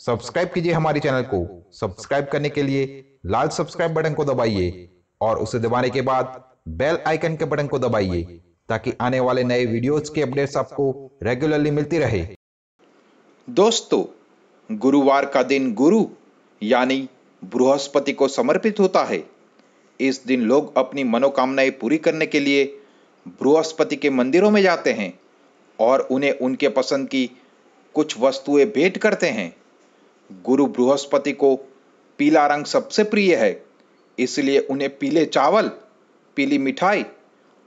subscribe कीजिए हमारे channel को सब्सक्राइब करने के लिए लाल सब्सक्राइब बटन को दबाइए और उसे दबाने के बाद बेल आइकन के बटन को दबाइए ताकि आने वाले नए वीडियोस के अपडेट्स आपको रेगुलरली मिलती रहे दोस्तों गुरुवार का दिन गुरु यानी बृहस्पति को समर्पित होता है इस दिन लोग अपनी मनोकामनाएं पूरी करने के लिए बृहस्पति के मंदिरों में जाते हैं और उन्हें उनके पसंद की कुछ वस्तुएं भेंट करते हैं गुरु बृहस्पति को पीला रंग सबसे प्रिय है इसलिए उन्हें पीले चावल पीली मिठाई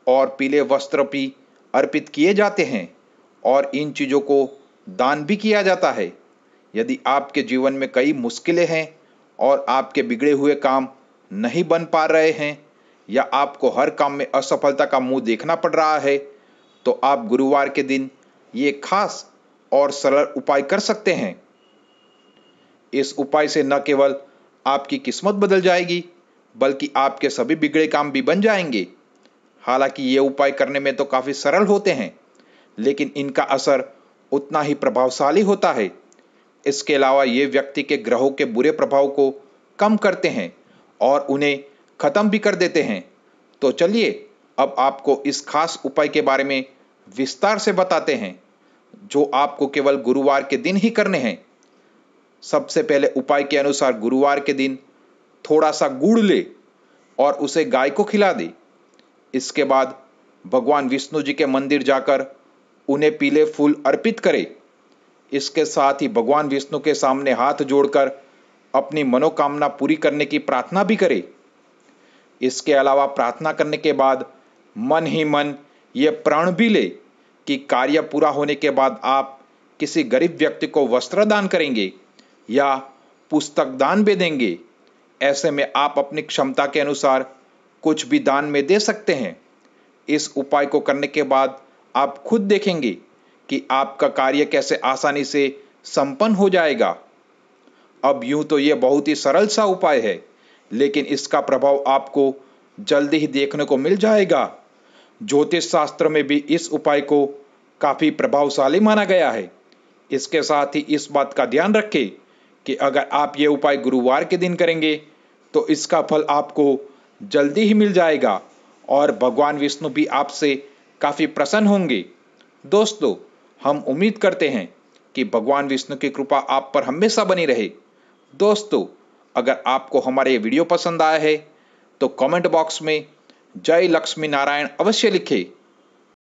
और पीले वस्त्र भी अर्पित किए जाते हैं और इन चीज़ों को दान भी किया जाता है यदि आपके जीवन में कई मुश्किलें हैं और आपके बिगड़े हुए काम नहीं बन पा रहे हैं या आपको हर काम में असफलता का मुंह देखना पड़ रहा है तो आप गुरुवार के दिन ये खास और सरल उपाय कर सकते हैं इस उपाय से न केवल आपकी किस्मत बदल जाएगी बल्कि आपके सभी बिगड़े काम भी बन जाएंगे हालांकि ये उपाय करने में तो काफ़ी सरल होते हैं लेकिन इनका असर उतना ही प्रभावशाली होता है इसके अलावा ये व्यक्ति के ग्रहों के बुरे प्रभाव को कम करते हैं और उन्हें ख़त्म भी कर देते हैं तो चलिए अब आपको इस खास उपाय के बारे में विस्तार से बताते हैं जो आपको केवल गुरुवार के दिन ही करने हैं सबसे पहले उपाय के अनुसार गुरुवार के दिन थोड़ा सा गुड़ ले और उसे गाय को खिला दे इसके बाद भगवान विष्णु जी के मंदिर जाकर उन्हें पीले फूल अर्पित करे इसके साथ ही भगवान विष्णु के सामने हाथ जोड़कर अपनी मनोकामना पूरी करने की प्रार्थना भी करे इसके अलावा प्रार्थना करने के बाद मन ही मन ये प्रण भी ले कि कार्य पूरा होने के बाद आप किसी गरीब व्यक्ति को वस्त्र दान करेंगे या पुस्तक दान भी देंगे ऐसे में आप अपनी क्षमता के अनुसार कुछ भी दान में दे सकते हैं इस उपाय को करने के बाद आप खुद देखेंगे कि आपका कार्य कैसे आसानी से संपन्न हो जाएगा अब यूं तो यह बहुत ही सरल सा उपाय है लेकिन इसका प्रभाव आपको जल्दी ही देखने को मिल जाएगा ज्योतिष शास्त्र में भी इस उपाय को काफ़ी प्रभावशाली माना गया है इसके साथ ही इस बात का ध्यान रखें कि अगर आप ये उपाय गुरुवार के दिन करेंगे तो इसका फल आपको जल्दी ही मिल जाएगा और भगवान विष्णु भी आपसे काफ़ी प्रसन्न होंगे दोस्तों हम उम्मीद करते हैं कि भगवान विष्णु की कृपा आप पर हमेशा बनी रहे दोस्तों अगर आपको हमारे वीडियो पसंद आया है तो कमेंट बॉक्स में जय लक्ष्मी नारायण अवश्य लिखें